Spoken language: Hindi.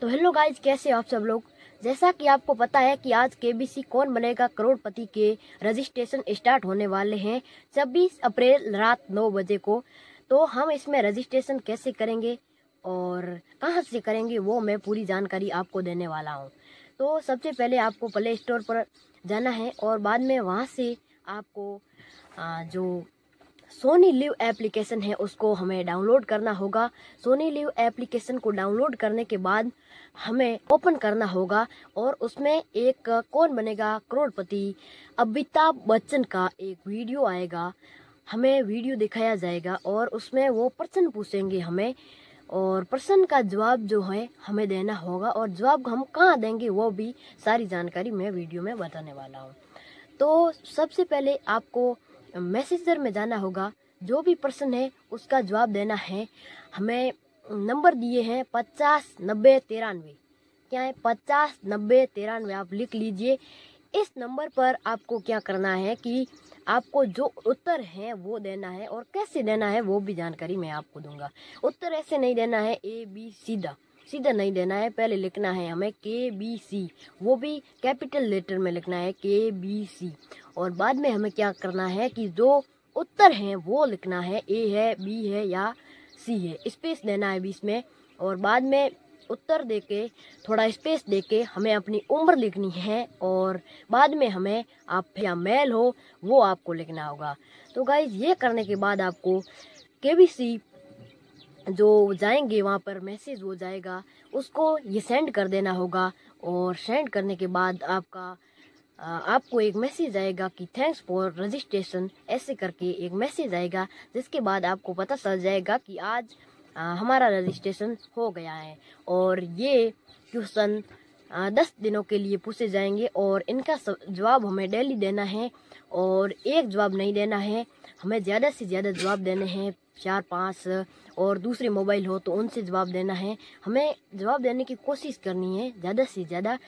तो हेलो गाइज कैसे आप सब लोग जैसा कि आपको पता है कि आज केबीसी कौन बनेगा करोड़पति के रजिस्ट्रेशन स्टार्ट होने वाले हैं छब्बीस अप्रैल रात नौ बजे को तो हम इसमें रजिस्ट्रेशन कैसे करेंगे और कहाँ से करेंगे वो मैं पूरी जानकारी आपको देने वाला हूँ तो सबसे पहले आपको प्ले स्टोर पर जाना है और बाद में वहाँ से आपको जो सोनी लिव एप्लीकेशन है उसको हमें डाउनलोड करना होगा सोनी लिव एप्लीकेशन को डाउनलोड करने के बाद हमें ओपन करना होगा और उसमें एक कौन बनेगा करोड़पति अमिताभ बच्चन का एक वीडियो आएगा हमें वीडियो दिखाया जाएगा और उसमें वो प्रश्न पूछेंगे हमें और प्रश्न का जवाब जो है हमें देना होगा और जवाब हम कहाँ देंगे वो भी सारी जानकारी मैं वीडियो में बताने वाला हूँ तो सबसे पहले आपको मैसेज में जाना होगा जो भी प्रश्न है उसका जवाब देना है हमें नंबर दिए हैं पचास नब्बे तिरानवे क्या है पचास नब्बे तिरानवे आप लिख लीजिए इस नंबर पर आपको क्या करना है कि आपको जो उत्तर है वो देना है और कैसे देना है वो भी जानकारी मैं आपको दूंगा उत्तर ऐसे नहीं देना है ए बी सीधा सीधा नहीं देना है पहले लिखना है हमें के बी सी वो भी कैपिटल लेटर में लिखना है के बी सी और बाद में हमें क्या करना है कि जो उत्तर हैं वो लिखना है ए है बी है या सी है स्पेस देना है बीच में और बाद में उत्तर दे के थोड़ा स्पेस दे के हमें अपनी उम्र लिखनी है और बाद में हमें आप या मेल हो वो आपको लिखना होगा तो गाइज ये करने के बाद आपको के बी सी जो जाएंगे वहाँ पर मैसेज हो जाएगा उसको ये सेंड कर देना होगा और सेंड करने के बाद आपका आपको एक मैसेज आएगा कि थैंक्स फॉर रजिस्ट्रेशन ऐसे करके एक मैसेज आएगा जिसके बाद आपको पता चल जाएगा कि आज हमारा रजिस्ट्रेशन हो गया है और ये क्वेश्चन दस दिनों के लिए पूछे जाएंगे और इनका जवाब हमें डेली देना है और एक जवाब नहीं देना है हमें ज़्यादा से ज़्यादा जवाब देने हैं चार पाँच और दूसरे मोबाइल हो तो उनसे जवाब देना है हमें जवाब देने की कोशिश करनी है ज़्यादा से ज़्यादा